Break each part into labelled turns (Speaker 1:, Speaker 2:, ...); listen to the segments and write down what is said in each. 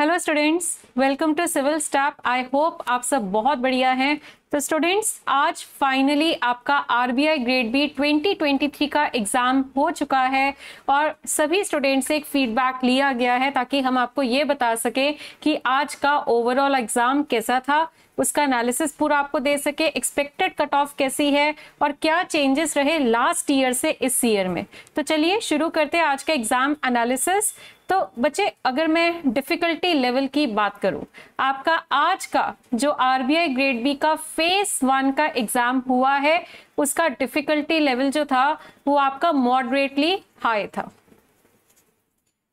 Speaker 1: Hello students welcome to civil staff I hope आप सब बहुत बढ़िया हैं तो स्टूडेंट्स आज फाइनली आपका आरबीआई ग्रेड बी 2023 का एग्ज़ाम हो चुका है और सभी स्टूडेंट्स से एक फीडबैक लिया गया है ताकि हम आपको ये बता सकें कि आज का ओवरऑल एग्ज़ाम कैसा था उसका एनालिसिस पूरा आपको दे सके एक्सपेक्टेड कट ऑफ कैसी है और क्या चेंजेस रहे लास्ट ईयर से इस ईयर में तो चलिए शुरू करते हैं आज का एग्ज़ाम एनालिसिस तो बच्चे अगर मैं डिफिकल्टी लेवल की बात करूं आपका आज का जो आरबीआई ग्रेड बी का फेस वन का एग्जाम हुआ है उसका डिफिकल्टी लेवल जो था वो आपका मॉडरेटली हाई था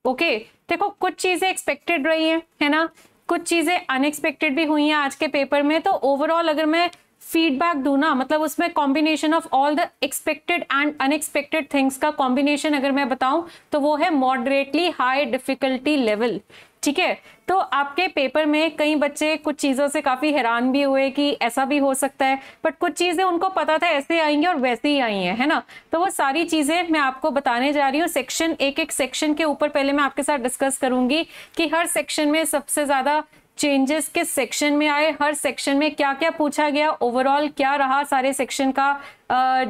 Speaker 1: ओके देखो कुछ चीजें एक्सपेक्टेड रही हैं है ना कुछ चीजें अनएक्सपेक्टेड भी हुई हैं आज के पेपर में तो ओवरऑल अगर मैं फीडबैक दूँ ना मतलब उसमें combination of all the expected and unexpected things का कॉम्बिनेशन अगर मैं बताऊं तो वो है मॉडरेटली हाई डिफिकल्टी लेवल ठीक है तो आपके पेपर में कई बच्चे कुछ चीज़ों से काफ़ी हैरान भी हुए कि ऐसा भी हो सकता है बट कुछ चीज़ें उनको पता था ऐसे आएंगी और वैसे ही आई हैं है ना तो वो सारी चीज़ें मैं आपको बताने जा रही हूँ सेक्शन एक एक सेक्शन के ऊपर पहले मैं आपके साथ डिस्कस करूँगी कि हर सेक्शन में सबसे ज़्यादा चेंजेस के सेक्शन में आए हर सेक्शन में क्या क्या पूछा गया ओवरऑल क्या रहा सारे सेक्शन का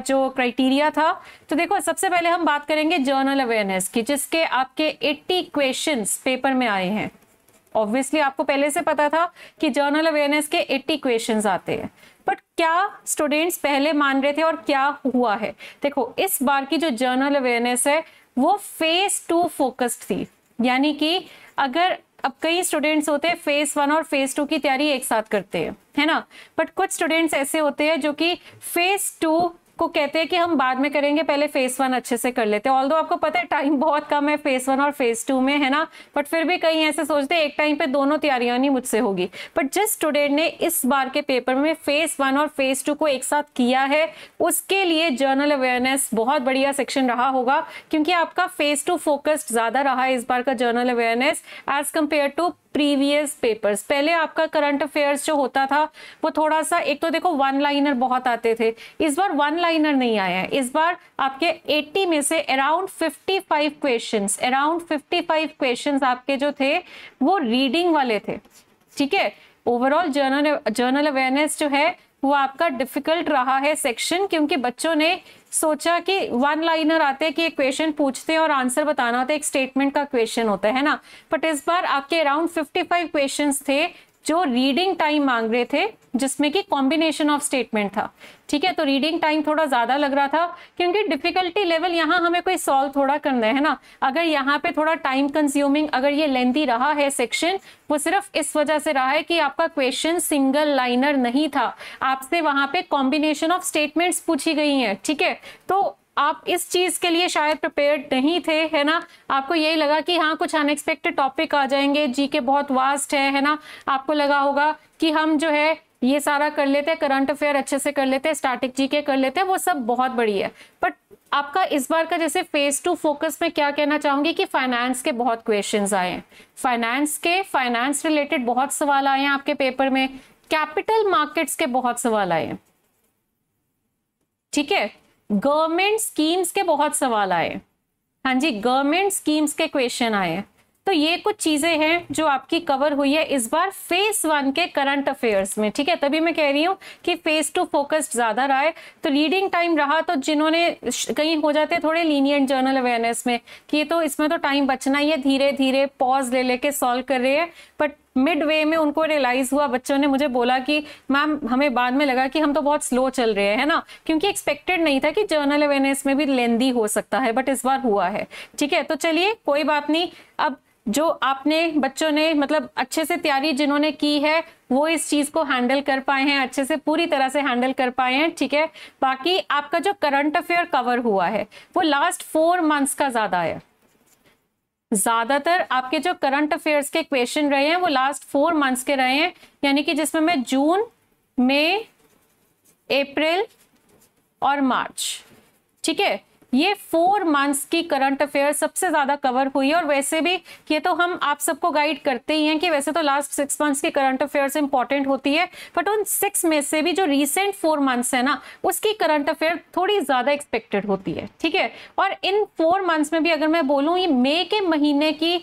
Speaker 1: जो क्राइटेरिया था तो देखो सबसे पहले हम बात करेंगे जर्नल अवेयरनेस की जिसके आपके 80 क्वेश्चंस पेपर में आए हैं ऑब्वियसली आपको पहले से पता था कि जर्नल अवेयरनेस के 80 क्वेश्चंस आते हैं बट क्या स्टूडेंट्स पहले मान रहे थे और क्या हुआ है देखो इस बार की जो जर्नल अवेयरनेस है वो फेस टू फोकस्ड थी यानी कि अगर अब कई स्टूडेंट्स होते हैं फेज वन और फेज टू की तैयारी एक साथ करते हैं है ना बट कुछ स्टूडेंट्स ऐसे होते हैं जो कि फेज टू को कहते हैं कि हम बाद में करेंगे पहले फेस वन अच्छे से कर लेते हैं ऑल आपको पता है टाइम बहुत कम है फेस वन और फेस टू में है ना बट फिर भी कहीं ऐसे सोचते हैं एक टाइम पे दोनों तैयारियां नहीं मुझसे होगी बट जिस स्टूडेंट ने इस बार के पेपर में फेस वन और फेस टू को एक साथ किया है उसके लिए जर्नल अवेयरनेस बहुत बढ़िया सेक्शन रहा होगा क्योंकि आपका फेस टू फोकस्ड ज्यादा रहा है इस बार का general awareness as compare to previous papers पहले आपका करंट अफेयर्स जो होता था वो थोड़ा सा एक तो देखो वन लाइनर बहुत आते थे इस बार वन लाइनर नहीं आया है इस बार आपके 80 में से अराउंड 55 क्वेश्चंस अराउंड 55 क्वेश्चंस आपके जो थे वो रीडिंग वाले थे ठीक है ओवरऑल जर्नल जर्नल अवेयरनेस जो है वो आपका डिफिकल्ट रहा है सेक्शन क्योंकि बच्चों ने सोचा कि वन लाइनर आते हैं कि एक क्वेश्चन पूछते हैं और आंसर बताना होता है एक स्टेटमेंट का क्वेश्चन होता है ना बट इस बार आपके अराउंड 55 क्वेश्चंस थे जो रीडिंग टाइम मांग रहे थे जिसमें कि कॉम्बिनेशन ऑफ स्टेटमेंट था ठीक है तो रीडिंग टाइम थोड़ा ज़्यादा लग रहा था क्योंकि डिफिकल्टी लेवल यहाँ हमें कोई सॉल्व थोड़ा करना है ना अगर यहाँ पे थोड़ा टाइम कंज्यूमिंग अगर ये लेंथी रहा है सेक्शन वो सिर्फ इस वजह से रहा है कि आपका क्वेश्चन सिंगल लाइनर नहीं था आपसे वहां पे कॉम्बिनेशन ऑफ स्टेटमेंट्स पूछी गई हैं ठीक है तो आप इस चीज़ के लिए शायद प्रिपेयर्ड नहीं थे है ना आपको यही लगा कि हाँ कुछ अनएक्सपेक्टेड टॉपिक आ जाएंगे जी के बहुत वास्ट है है ना आपको लगा होगा कि हम जो है ये सारा कर लेते हैं करंट अफेयर अच्छे से कर लेते हैं स्टार्टिक जी के कर लेते हैं वो सब बहुत बड़ी है बट आपका इस बार का जैसे फेज टू फोकस में क्या कहना चाहूंगी कि फाइनेंस के बहुत क्वेश्चन आए हैं फाइनेंस के फाइनेंस रिलेटेड बहुत सवाल आए हैं आपके पेपर में कैपिटल मार्केट्स के बहुत सवाल आए हैं ठीक है गवर्नमेंट स्कीम्स के बहुत सवाल आए हाँ जी गवर्नमेंट स्कीम्स के क्वेश्चन आए तो ये कुछ चीज़ें हैं जो आपकी कवर हुई है इस बार फेस वन के करंट अफेयर्स में ठीक है तभी मैं कह रही हूँ कि फेस टू फोकस्ड ज़्यादा रहा है तो लीडिंग टाइम रहा तो जिन्होंने कहीं हो जाते थोड़े लीनियंट जर्नल अवेयरनेस में कि ये तो इसमें तो टाइम बचना ही है धीरे धीरे पॉज ले लेके सॉल्व कर रहे हैं बट मिड वे में उनको रियलाइज हुआ बच्चों ने मुझे बोला कि मैम हमें बाद में लगा कि हम तो बहुत स्लो चल रहे हैं ना क्योंकि एक्सपेक्टेड नहीं था कि जर्नल अवेयरनेस में भी लेंदी हो सकता है बट इस बार हुआ है ठीक है तो चलिए कोई बात नहीं अब जो आपने बच्चों ने मतलब अच्छे से तैयारी जिन्होंने की है वो इस चीज को हैंडल कर पाए हैं अच्छे से पूरी तरह से हैंडल कर पाए हैं ठीक है बाकी आपका जो करंट अफेयर कवर हुआ है वो लास्ट फोर मंथ्स का ज्यादा है ज्यादातर आपके जो करंट अफेयर्स के क्वेश्चन रहे हैं वो लास्ट फोर मंथ्स के रहे हैं यानी कि जिसमें मैं जून मई अप्रैल और मार्च ठीक है ये फोर मंथ्स की करंट अफेयर सबसे ज्यादा कवर हुई है और वैसे भी ये तो हम आप सबको गाइड करते ही हैं कि वैसे तो लास्ट सिक्स मंथ्स की करंट अफेयर्स इंपॉर्टेंट होती है बट उन सिक्स में से भी जो रिसेंट फोर मंथ्स है ना उसकी करंट अफेयर थोड़ी ज्यादा एक्सपेक्टेड होती है ठीक है और इन फोर मंथ्स में भी अगर मैं बोलूँ ये मे के महीने की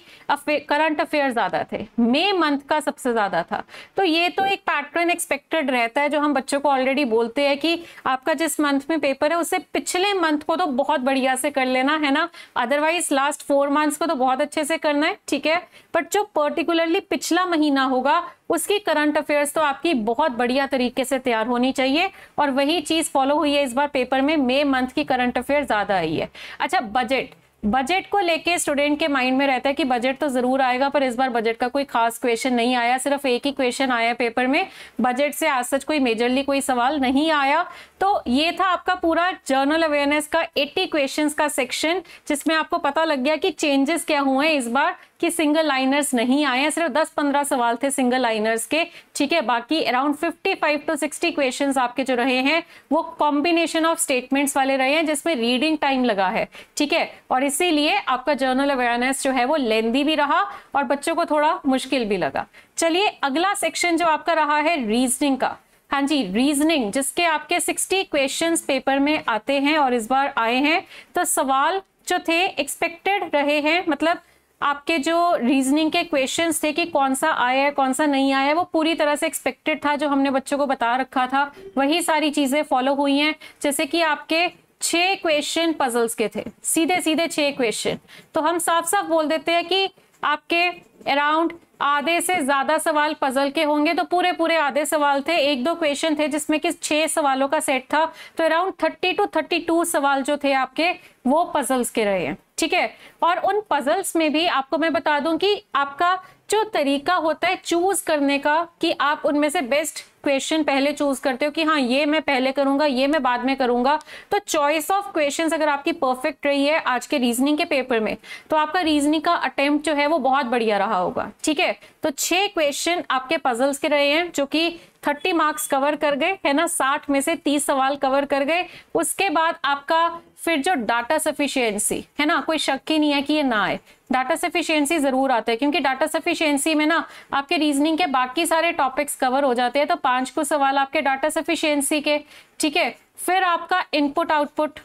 Speaker 1: करंट अफेयर ज्यादा थे मे मंथ का सबसे ज्यादा था तो ये तो एक पैटर्न एक्सपेक्टेड रहता है जो हम बच्चों को ऑलरेडी बोलते हैं कि आपका जिस मंथ में पेपर है उससे पिछले मंथ को तो बहुत बहुत बढ़िया से कर लेना है ना अदरवाइज लास्ट फोर मंथ्स को तो बहुत अच्छे से करना है ठीक है बट जो पर्टिकुलरली पिछला महीना होगा उसकी करंट अफेयर्स तो आपकी बहुत बढ़िया तरीके से तैयार होनी चाहिए और वही चीज़ फॉलो हुई है इस बार पेपर में मे मंथ की करंट अफेयर ज़्यादा आई है अच्छा बजट बजट को लेके स्टूडेंट के माइंड में रहता है कि बजट तो जरूर आएगा पर इस बार बजट का कोई खास क्वेश्चन नहीं आया सिर्फ एक ही क्वेश्चन आया पेपर में बजट से आज सच कोई मेजरली कोई सवाल नहीं आया तो ये था आपका पूरा जर्नल अवेयरनेस का 80 क्वेश्चंस का सेक्शन जिसमें आपको पता लग गया कि चेंजेस क्या हुए हैं इस बार कि सिंगल लाइनर्स नहीं आए सिर्फ 10-15 सवाल थे सिंगल लाइनर्स के ठीक है बाकी अराउंड 55 टू 60 क्वेश्चंस आपके जो रहे हैं वो कॉम्बिनेशन ऑफ स्टेटमेंट्स वाले रहे हैं जिसमें रीडिंग टाइम लगा है ठीक है और इसीलिए आपका जर्नल अवेयरनेस जो है वो लेंदी भी रहा और बच्चों को थोड़ा मुश्किल भी लगा चलिए अगला सेक्शन जो आपका रहा है रीजनिंग का हाँ जी रीजनिंग जिसके आपके 60 क्वेश्चंस पेपर में आते हैं और इस बार आए हैं तो सवाल जो थे एक्सपेक्टेड रहे हैं मतलब आपके जो रीजनिंग के क्वेश्चन थे कि कौन सा आया है कौन सा नहीं आया है वो पूरी तरह से एक्सपेक्टेड था जो हमने बच्चों को बता रखा था वही सारी चीज़ें फॉलो हुई हैं जैसे कि आपके छः क्वेश्चन पजल्स के थे सीधे सीधे छह क्वेश्चन तो हम साफ साफ बोल देते हैं कि आपके अराउंड आधे से ज़्यादा सवाल पजल के होंगे तो पूरे पूरे आधे सवाल थे एक दो क्वेश्चन थे जिसमें कि छः सवालों का सेट था तो around thirty two thirty two सवाल जो थे आपके वो पजल्स के रहे हैं ठीक है और उन पजल्स में भी आपको मैं बता दूं कि आपका जो तरीका होता है चूज करने का कि आप उनमें से बेस्ट क्वेश्चन पहले चूज करते हो कि हाँ ये मैं पहले करूंगा ये मैं बाद में करूंगा तो चॉइस ऑफ क्वेश्चन अगर आपकी परफेक्ट रही है आज के रीजनिंग के पेपर में तो आपका रीजनिंग का अटेम्प्ट जो है वो बहुत बढ़िया रहा होगा ठीक है तो छह क्वेश्चन आपके पजल्स के रहे हैं जो कि थर्टी मार्क्स कवर कर गए है ना साठ में से तीस सवाल कवर कर गए उसके बाद आपका फिर जो डाटा सफिशियंसी है ना कोई शक ही नहीं है कि ये ना आए डाटा सफिशियंसी जरूर आता है क्योंकि डाटा सफिशियंसी में ना आपके रीजनिंग के बाकी सारे टॉपिक्स कवर हो जाते हैं तो पांच को सवाल आपके डाटा सफिशियंसी के ठीक है फिर आपका इनपुट आउटपुट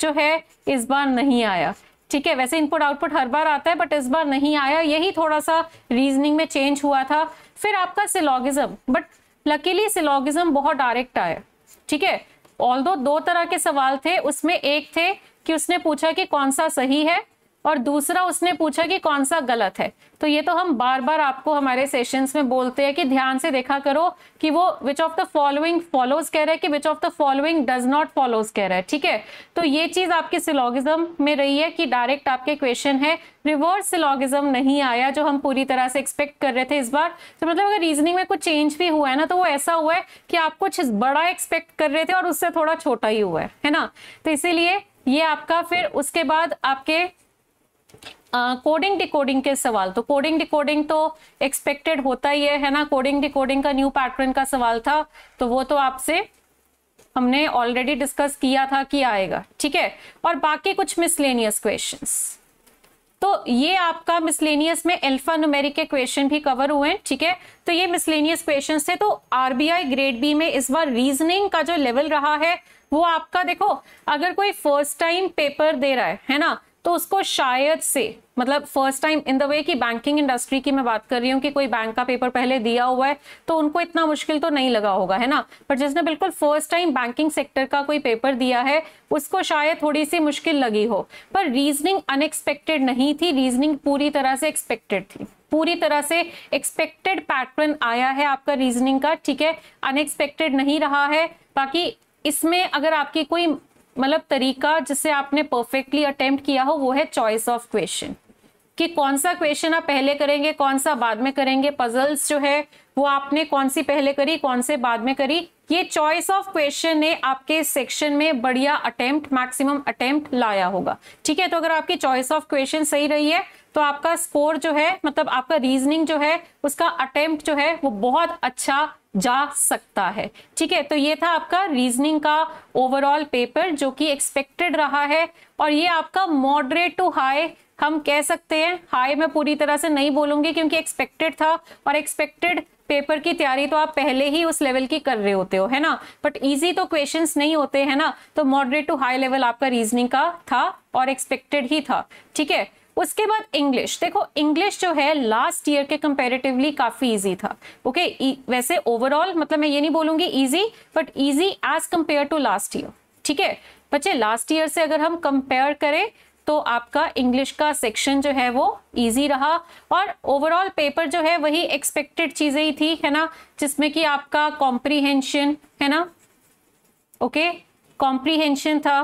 Speaker 1: जो है इस बार नहीं आया ठीक है वैसे इनपुट आउटपुट हर बार आता है बट इस बार नहीं आया यही थोड़ा सा रीजनिंग में चेंज हुआ था फिर आपका सिलॉगिज्म बट लकीली सिलॉगिज्म बहुत डायरेक्ट आया ठीक है ऑल दो तरह के सवाल थे उसमें एक थे कि उसने पूछा कि कौन सा सही है और दूसरा उसने पूछा कि कौन सा गलत है तो ये तो हम बार बार आपको हमारे सेशंस में बोलते हैं कि ध्यान से देखा करो कि वो which of the following follows कह रहा है कि which of the following does not follows कह रहा है ठीक है तो ये चीज आपके सिलोगिज्म में रही है कि डायरेक्ट आपके क्वेश्चन है रिवर्स सिलोगिज्म नहीं आया जो हम पूरी तरह से एक्सपेक्ट कर रहे थे इस बार तो मतलब अगर रीजनिंग में कुछ चेंज भी हुआ है ना तो वो ऐसा हुआ है कि आप कुछ बड़ा एक्सपेक्ट कर रहे थे और उससे थोड़ा छोटा ही हुआ है है ना तो इसीलिए ये आपका फिर उसके बाद आपके कोडिंग डिकोडिंग के सवाल तो कोडिंग डिकोडिंग तो एक्सपेक्टेड होता ही है है ना कोडिंग डिकोडिंग का न्यू पैटर्न का सवाल था तो वो तो आपसे हमने ऑलरेडी डिस्कस किया था कि आएगा ठीक है और बाकी कुछ मिसलेनियस क्वेश्चन तो ये आपका मिसलेनियस में एल्फा न्यूमेरिक के क्वेश्चन भी कवर हुए हैं ठीक है तो ये मिसलेनियस क्वेश्चन थे तो आरबीआई ग्रेड बी में इस बार रीजनिंग का जो लेवल रहा है वो आपका देखो अगर कोई फर्स्ट टाइम पेपर दे रहा है है ना तो उसको शायद से मतलब first time in the way कि बैंकिंग इंडस्ट्री की मैं बात कर रही हूँ कि कोई बैंक का पेपर पहले दिया हुआ है तो उनको इतना मुश्किल तो नहीं लगा होगा है ना पर जिसने बिल्कुल फर्स्ट टाइम बैंकिंग सेक्टर का कोई पेपर दिया है उसको शायद थोड़ी सी मुश्किल लगी हो पर रीजनिंग अनएक्सपेक्टेड नहीं थी रीजनिंग पूरी तरह से एक्सपेक्टेड थी पूरी तरह से एक्सपेक्टेड पैटर्न आया है आपका रीजनिंग का ठीक है अनएक्सपेक्टेड नहीं रहा है बाकी इसमें अगर आपकी कोई मतलब तरीका जिसे आपने परफेक्टली अटेम्प्ट किया हो वो है चॉइस ऑफ क्वेश्चन कि कौन सा क्वेश्चन आप पहले करेंगे कौन सा बाद में करेंगे पजल्स जो है वो आपने कौन सी पहले करी कौन से बाद में करी ये चॉइस ऑफ क्वेश्चन ने आपके सेक्शन में बढ़िया अटेम्प्ट मैक्सिमम अटेम्प्ट लाया होगा ठीक है तो अगर आपकी चॉइस ऑफ क्वेश्चन सही रही है तो आपका स्कोर जो है मतलब आपका रीजनिंग जो है उसका अटेम्प्ट जो है वो बहुत अच्छा जा सकता है ठीक है तो ये था आपका रीजनिंग का ओवरऑल पेपर जो कि एक्सपेक्टेड रहा है और ये आपका मॉडरेट टू हाई हम कह सकते हैं हाई मैं पूरी तरह से नहीं बोलूंगी क्योंकि एक्सपेक्टेड था और एक्सपेक्टेड पेपर की तैयारी तो आप पहले ही उस लेवल की कर रहे होते हो है ना बट इजी तो क्वेश्चंस नहीं होते हैं ना तो मॉडरेट टू हाई लेवल आपका रीजनिंग का था और एक्सपेक्टेड ही था ठीक है उसके बाद इंग्लिश देखो इंग्लिश जो है लास्ट ईयर के कंपेरेटिवली काफ़ी ईजी था ओके e, वैसे ओवरऑल मतलब मैं ये नहीं बोलूंगी easy but easy as compare to last year ठीक है बच्चे लास्ट ईयर से अगर हम कंपेयर करें तो आपका इंग्लिश का सेक्शन जो है वो इजी रहा और ओवरऑल पेपर जो है वही एक्सपेक्टेड चीज़ें ही थी है ना जिसमें कि आपका कॉम्प्रीहेंशन है ना ओके okay? कॉम्प्रीहेंशन था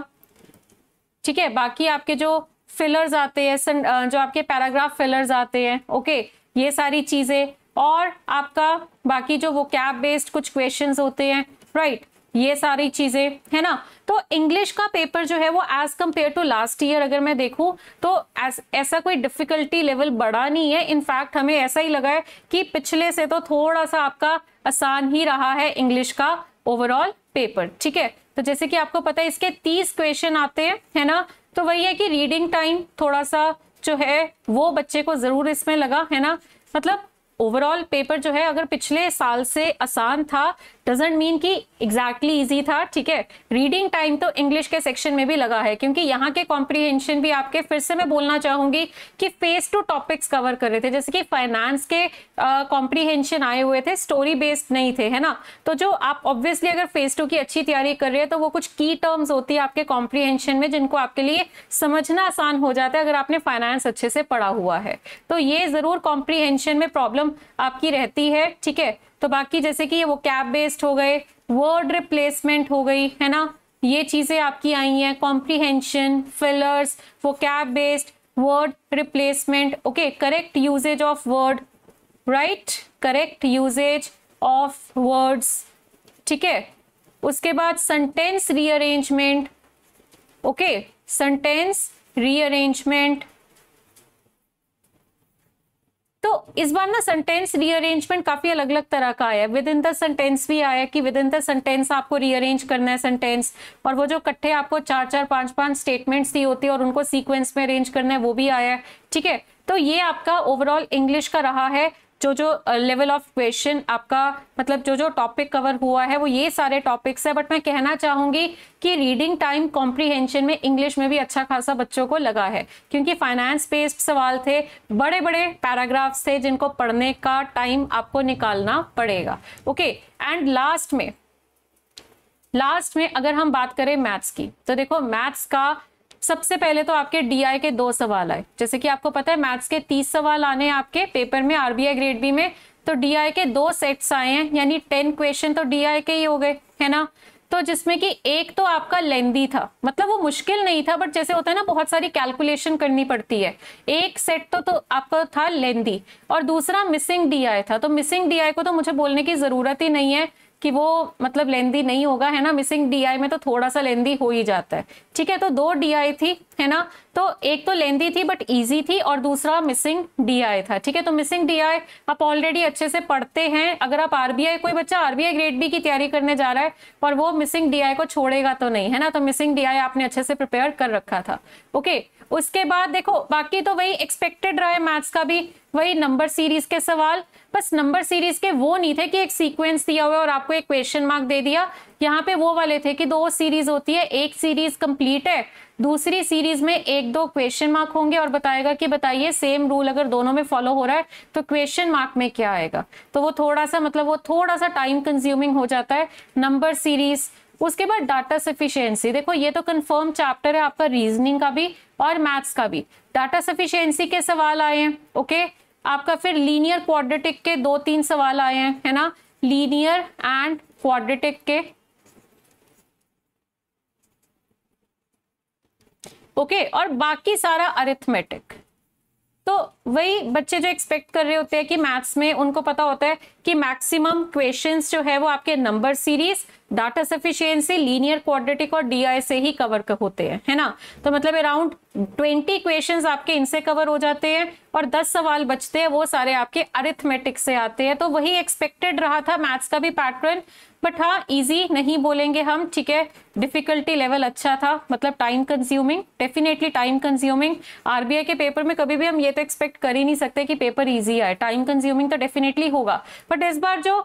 Speaker 1: ठीक है बाकी आपके जो फिलर्स आते हैं जो आपके पैराग्राफ फिलर्स आते हैं ओके ये सारी चीज़ें और आपका बाकी जो वो कैब बेस्ड कुछ क्वेश्चंस होते हैं राइट ये सारी चीज़ें है ना तो इंग्लिश का पेपर जो है वो as compare to last year अगर मैं देखूं तो एस, ऐसा कोई डिफिकल्टी लेवल बढ़ा नहीं है इनफैक्ट हमें ऐसा ही लगा है कि पिछले से तो थोड़ा सा आपका आसान ही रहा है इंग्लिश का ओवरऑल पेपर ठीक है तो जैसे कि आपको पता है इसके तीस क्वेश्चन आते हैं है ना तो वही है कि रीडिंग टाइम थोड़ा सा जो है वो बच्चे को ज़रूर इसमें लगा है ना मतलब ओवरऑल पेपर जो है अगर पिछले साल से आसान था डजेंट मीन कि एग्जैक्टली ईजी था ठीक है रीडिंग टाइम तो इंग्लिश के सेक्शन में भी लगा है क्योंकि यहाँ के कॉम्प्रीहेंशन भी आपके फिर से मैं बोलना चाहूंगी कि फेस टू टॉपिक्स कवर कर रहे थे जैसे कि फाइनेंस के कॉम्प्रीहेंशन uh, आए हुए थे स्टोरी बेस्ड नहीं थे है ना तो जो आप ऑब्वियसली अगर फेस टू की अच्छी तैयारी कर रहे हैं तो वो कुछ की टर्म्स होती है आपके कॉम्प्रीहेंशन में जिनको आपके लिए समझना आसान हो जाता है अगर आपने फाइनेंस अच्छे से पढ़ा हुआ है तो ये जरूर कॉम्प्रीहेंशन में प्रॉब्लम आपकी रहती है ठीक है तो बाकी जैसे कि ये वो कैप बेस्ड हो गए वर्ड रिप्लेसमेंट हो गई है ना ये चीज़ें आपकी आई हैं कॉम्प्रीहेंशन फिलर्स वो gap based word replacement okay correct usage of word right correct usage of words ठीक है उसके बाद sentence rearrangement okay sentence rearrangement तो इस बार ना सेंटेंस रीअरेंजमेंट काफी अलग अलग तरह का आया विद इन द सेंटेंस भी आया कि विद इन द सेंटेंस आपको रीअरेंज करना है सेंटेंस और वो जो कट्ठे आपको चार चार पांच पांच स्टेटमेंट्स दी होती है और उनको सीक्वेंस में अरेंज करना है वो भी आया है ठीक है तो ये आपका ओवरऑल इंग्लिश का रहा है जो जो लेवल ऑफ क्वेश्चन आपका मतलब जो जो टॉपिक कवर हुआ है वो ये सारे टॉपिक्स है बट मैं कहना चाहूंगी कि रीडिंग टाइम कॉम्प्रीहेंशन में इंग्लिश में भी अच्छा खासा बच्चों को लगा है क्योंकि फाइनेंस बेस्ड सवाल थे बड़े बड़े पैराग्राफ्स थे जिनको पढ़ने का टाइम आपको निकालना पड़ेगा ओके एंड लास्ट में लास्ट में अगर हम बात करें मैथ्स की तो देखो मैथ्स का सबसे पहले तो आपके डी के दो सवाल आए जैसे कि आपको पता है मैथ्स के तीस सवाल आने आपके पेपर में आरबीआई ग्रेड बी में तो डी के दो सेट्स आए हैं यानी टेन क्वेश्चन तो डी के ही हो गए है ना तो जिसमें कि एक तो आपका लेंदी था मतलब वो मुश्किल नहीं था बट जैसे होता है ना बहुत सारी कैलकुलेशन करनी पड़ती है एक सेट तो तो आपका था लेंदी और दूसरा मिसिंग डीआई था तो मिसिंग डीआई को तो मुझे बोलने की ज़रूरत ही नहीं है कि वो मतलब लेंदी नहीं होगा है ना मिसिंग डीआई में तो थोड़ा सा लेंदी हो ही जाता है ठीक है तो दो डीआई थी है ना तो एक तो लेंदी थी बट इजी थी और दूसरा मिसिंग डीआई था ठीक है तो मिसिंग डीआई आप ऑलरेडी अच्छे से पढ़ते हैं अगर आप आरबीआई कोई बच्चा आरबीआई ग्रेड बी की तैयारी करने जा रहा है और वो मिसिंग डीआई को छोड़ेगा तो नहीं है ना तो मिसिंग डीआई आपने अच्छे से प्रिपेयर कर रखा था ओके उसके बाद देखो बाकी तो वही एक्सपेक्टेड रहा है मैथ्स का भी वही नंबर सीरीज के सवाल बस नंबर सीरीज के वो नहीं थे कि एक सीक्वेंस दिया हुआ और आपको एक क्वेश्चन मार्क दे दिया यहाँ पे वो वाले थे कि दो सीरीज होती है एक सीरीज कंप्लीट है दूसरी सीरीज में एक दो क्वेश्चन मार्क होंगे और बताएगा कि बताइए सेम रूल अगर दोनों में फॉलो हो रहा है तो क्वेश्चन मार्क में क्या आएगा तो वो थोड़ा सा मतलब वो थोड़ा सा टाइम कंज्यूमिंग हो जाता है नंबर सीरीज उसके बाद डाटा सफिशियंसी देखो ये तो कंफर्म चैप्टर है आपका रीजनिंग का भी और मैथ्स का भी डाटा सफिशियंसी के सवाल आए हैं ओके आपका फिर लीनियर क्वाड्रेटिक के दो तीन सवाल आए हैं है ना लीनियर एंड क्वाड्रेटिक के ओके okay, और बाकी सारा अरिथमेटिक तो वही बच्चे जो एक्सपेक्ट कर रहे होते हैं कि मैथ्स में उनको पता होता है कि मैक्सिमम क्वेश्चंस जो है वो आपके number series data sufficiency linear quadratic और डी से ही कवर होते हैं है ना तो मतलब अराउंड ट्वेंटी क्वेश्चन आपके इनसे कवर हो जाते हैं और दस सवाल बचते हैं वो सारे आपके अरिथमेटिक से आते हैं तो वही एक्सपेक्टेड रहा था मैथ्स का भी पैटर्न बट हाँ इजी नहीं बोलेंगे हम ठीक है डिफिकल्टी लेवल अच्छा था मतलब time consuming definitely time consuming RBI के पेपर में कभी भी हम ये तो एक्सपेक्ट कर ही नहीं सकते कि पेपर इजी आए टाइम कंज्यूमिंग तो डेफिनेटली होगा बट इस बार जो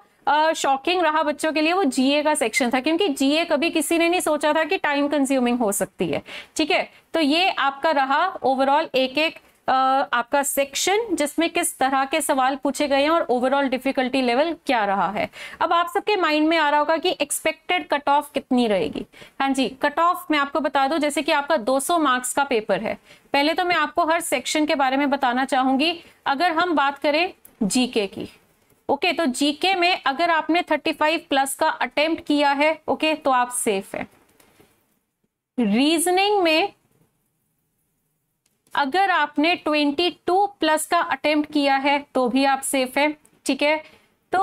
Speaker 1: शॉकिंग रहा बच्चों के लिए वो जीए का सेक्शन था क्योंकि जीए कभी किसी ने नहीं सोचा था कि टाइम कंज्यूमिंग हो सकती है ठीक है तो ये आपका रहा ओवरऑल एक एक Uh, आपका सेक्शन जिसमें किस तरह के सवाल पूछे गए हैं और ओवरऑल डिफिकल्टी लेवल क्या रहा है अब आप सबके माइंड में आ रहा होगा कि एक्सपेक्टेड कट ऑफ कितनी रहेगी हाँ जी कट ऑफ मैं आपको बता दूं जैसे कि आपका 200 मार्क्स का पेपर है पहले तो मैं आपको हर सेक्शन के बारे में बताना चाहूंगी अगर हम बात करें जीके की ओके तो जीके में अगर आपने 35 प्लस का अटेम्प्ट किया है ओके तो आप सेफ है रीजनिंग में अगर आपने 22 प्लस का अटेम्प्ट किया है तो भी आप सेफ है ठीक है तो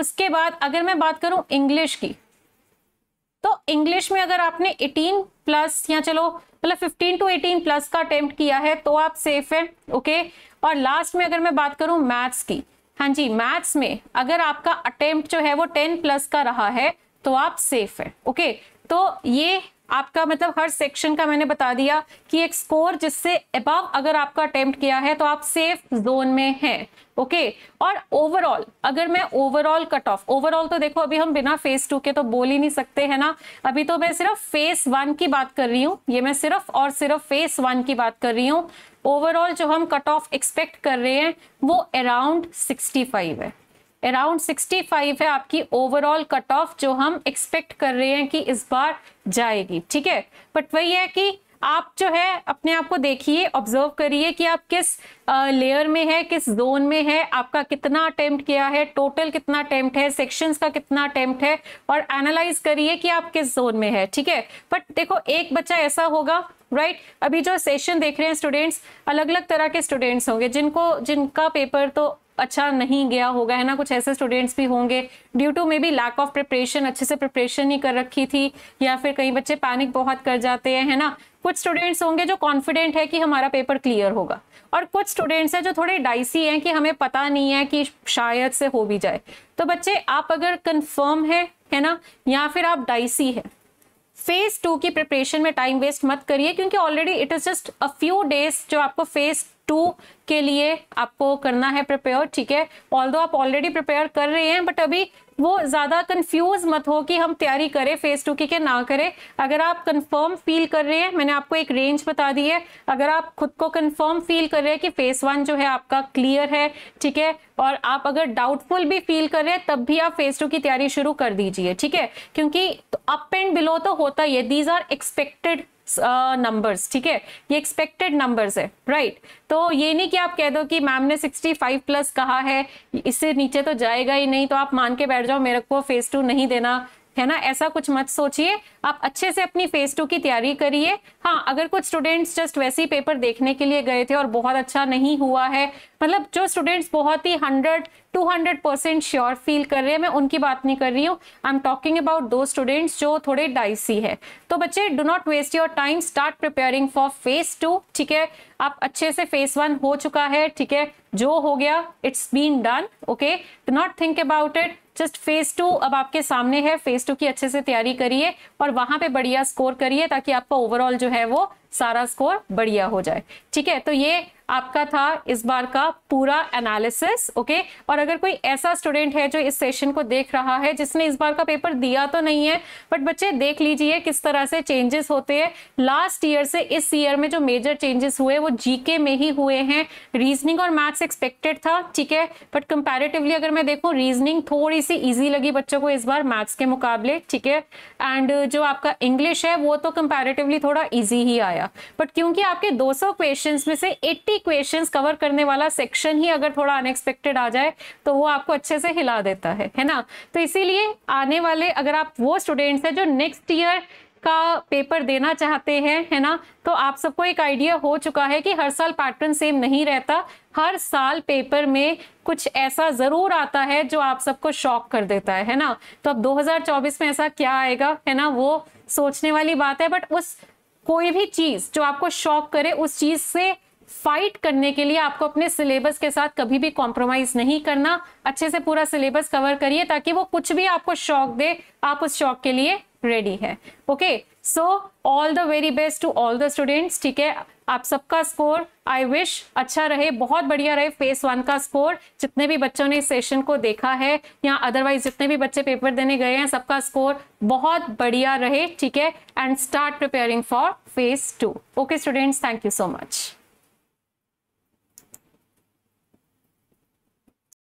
Speaker 1: उसके बाद अगर मैं बात करूं इंग्लिश की तो इंग्लिश में अगर आपने 18 प्लस या चलो मतलब 15 टू 18 प्लस का अटेम्प्ट किया है तो आप सेफ है ओके और लास्ट में अगर मैं बात करूं मैथ्स की हाँ जी मैथ्स में अगर आपका अटेम्प्ट जो है वो टेन प्लस का रहा है तो आप सेफ है ओके तो ये आपका मतलब हर सेक्शन का मैंने बता दिया कि एक स्कोर जिससे अबव अगर आपका अटेम्प्ट किया है तो आप सेफ जोन में हैं ओके और ओवरऑल अगर मैं ओवरऑल कट ऑफ ओवरऑल तो देखो अभी हम बिना फेस टू के तो बोल ही नहीं सकते है ना अभी तो मैं सिर्फ फेस वन की बात कर रही हूँ ये मैं सिर्फ और सिर्फ फेस वन की बात कर रही हूँ ओवरऑल जो हम कट ऑफ एक्सपेक्ट कर रहे हैं वो अराउंड 65 है अराउंड 65 है आपकी ओवरऑल कट ऑफ जो हम एक्सपेक्ट कर रहे हैं कि इस बार जाएगी ठीक है बट वही है कि आप जो है अपने आप को देखिए ऑब्जर्व करिए कि आप किस लेयर में है किस जोन में है आपका कितना अटेम्प्ट किया है टोटल कितना अटेम्प्ट है सेक्शंस का कितना अटेम्प्ट है और एनालाइज करिए कि आप किस जोन में है ठीक है बट देखो एक बच्चा ऐसा होगा राइट right? अभी जो सेशन देख रहे हैं स्टूडेंट्स अलग अलग तरह के स्टूडेंट्स होंगे जिनको जिनका पेपर तो अच्छा नहीं गया होगा है ना कुछ ऐसे स्टूडेंट्स भी होंगे due to may be lack of preparation अच्छे से प्रिपरेशन नहीं कर रखी थी या फिर कई बच्चे पैनिक बहुत कर जाते हैं है ना कुछ स्टूडेंट्स होंगे जो कॉन्फिडेंट है कि हमारा पेपर क्लियर होगा और कुछ स्टूडेंट्स हैं जो थोड़े डाइसी हैं कि हमें पता नहीं है कि शायद से हो भी जाए तो बच्चे आप अगर कन्फर्म है है ना या फिर आप डाइसी है फेज टू की प्रिपरेशन में टाइम वेस्ट मत करिए क्योंकि already it is just a few days जो आपको फेज टू के लिए आपको करना है प्रिपेयर ठीक है ऑल आप ऑलरेडी प्रिपेयर कर रहे हैं बट अभी वो ज़्यादा कंफ्यूज मत हो कि हम तैयारी करें फेज़ टू की के ना करें अगर आप कंफर्म फील कर रहे हैं मैंने आपको एक रेंज बता दी है अगर आप खुद को कंफर्म फील कर रहे हैं कि फेज़ वन जो है आपका क्लियर है ठीक है और आप अगर डाउटफुल भी फील कर रहे हैं तब भी आप फेज़ टू की तैयारी शुरू कर दीजिए ठीक है क्योंकि अप एंड बिलो तो होता ही है these are expected numbers uh, ठीक है ये एक्सपेक्टेड नंबर्स है राइट right? तो ये नहीं कि आप कह दो कि मैम ने 65 प्लस कहा है इससे नीचे तो जाएगा ही नहीं तो आप मान के बैठ जाओ मेरे को फेस टू नहीं देना है ना ऐसा कुछ मत सोचिए आप अच्छे से अपनी फेज टू की तैयारी करिए हाँ अगर कुछ स्टूडेंट्स जस्ट वैसे ही पेपर देखने के लिए गए थे और बहुत अच्छा नहीं हुआ है मतलब जो स्टूडेंट्स बहुत ही hundred two hundred percent sure feel कर रहे हैं मैं उनकी बात नहीं कर रही हूँ आई एम टॉकिंग अबाउट दो स्टूडेंट्स जो थोड़े डाइसी है तो बच्चे do not waste your time start preparing for phase two ठीक है आप अच्छे से फेज वन हो चुका है ठीक है जो हो गया it's been done okay do not think about it just phase two अब आपके सामने है फेज टू की अच्छे से तैयारी करिए और वहां पे बढ़िया स्कोर करिए ताकि आपका ओवरऑल जो है वो सारा स्कोर बढ़िया हो जाए ठीक है तो ये आपका था इस बार का पूरा एनालिसिस ओके और अगर कोई ऐसा स्टूडेंट है जो इस सेशन को देख रहा है जिसने इस बार का पेपर दिया तो नहीं है बट बच्चे देख लीजिए किस तरह से चेंजेस होते हैं लास्ट ईयर से इस ईयर में जो मेजर चेंजेस हुए वो जीके में ही हुए हैं रीजनिंग और मैथ्स एक्सपेक्टेड था ठीक है बट कंपेरेटिवली अगर मैं देखूँ रीजनिंग थोड़ी सी ईजी लगी बच्चों को इस बार मैथ्स के मुकाबले ठीक है एंड जो आपका इंग्लिश है वो तो कंपेरेटिवली थोड़ा ईजी ही आया गया बट क्योंकि आपके 200 सौ क्वेश्चन में से 80 क्वेश्चन कवर करने वाला सेक्शन ही अगर थोड़ा अनएक्सपेक्टेड आ जाए तो वो आपको अच्छे से हिला देता है है ना तो इसीलिए आने वाले अगर आप वो स्टूडेंट्स हैं जो नेक्स्ट ईयर का पेपर देना चाहते हैं है ना तो आप सबको एक आइडिया हो चुका है कि हर साल पैटर्न सेम नहीं रहता हर साल पेपर में कुछ ऐसा ज़रूर आता है जो आप सबको शॉक कर देता है है ना तो अब 2024 में ऐसा क्या आएगा है ना वो सोचने वाली बात है बट उस कोई भी चीज जो आपको शॉक करे उस चीज से फाइट करने के लिए आपको अपने सिलेबस के साथ कभी भी कॉम्प्रोमाइज नहीं करना अच्छे से पूरा सिलेबस कवर करिए ताकि वो कुछ भी आपको शौक दे आप उस शौक के लिए रेडी है okay so all the very best to all the students ठीक है आप सबका स्कोर आई विश अच्छा रहे बहुत बढ़िया रहे फेस वन का स्कोर जितने भी बच्चों ने इस सेशन को देखा है या अदरवाइज जितने भी बच्चे पेपर देने गए हैं सबका स्कोर बहुत बढ़िया रहे ठीक है and start preparing for phase two okay students thank you so much